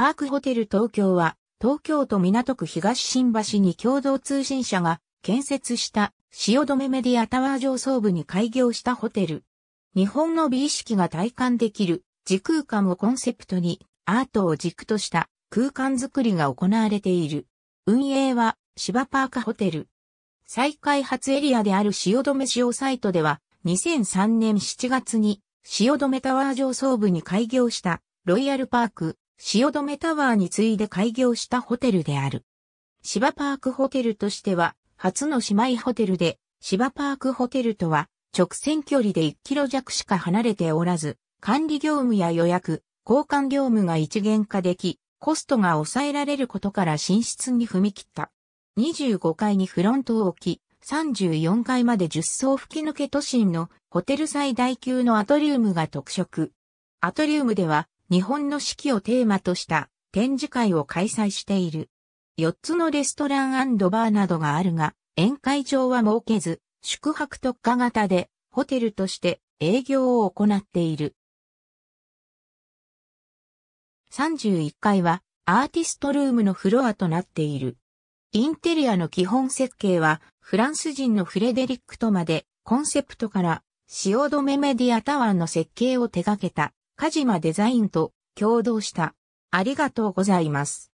パークホテル東京は、東京都港区東新橋に共同通信社が建設した汐留メディアタワー上層部に開業したホテル。日本の美意識が体感できる時空間をコンセプトにアートを軸とした空間づくりが行われている。運営は芝パークホテル。再開発エリアである汐留市サイトでは2003年7月に汐留タワー上層部に開業したロイヤルパーク汐留タワーに次いで開業したホテルである。芝パークホテルとしては、初の姉妹ホテルで、芝パークホテルとは、直線距離で1キロ弱しか離れておらず、管理業務や予約、交換業務が一元化でき、コストが抑えられることから進出に踏み切った。25階にフロントを置き、34階まで10層吹き抜け都心のホテル最大級のアトリウムが特色。アトリウムでは日本の四季をテーマとした展示会を開催している。4つのレストランバーなどがあるが、宴会場は設けず、宿泊特化型でホテルとして営業を行っている。31階はアーティストルームのフロアとなっている。インテリアの基本設計はフランス人のフレデリック・トマでコンセプトから汐留メディアタワーの設計を手掛けたカジマデザインと共同した。ありがとうございます。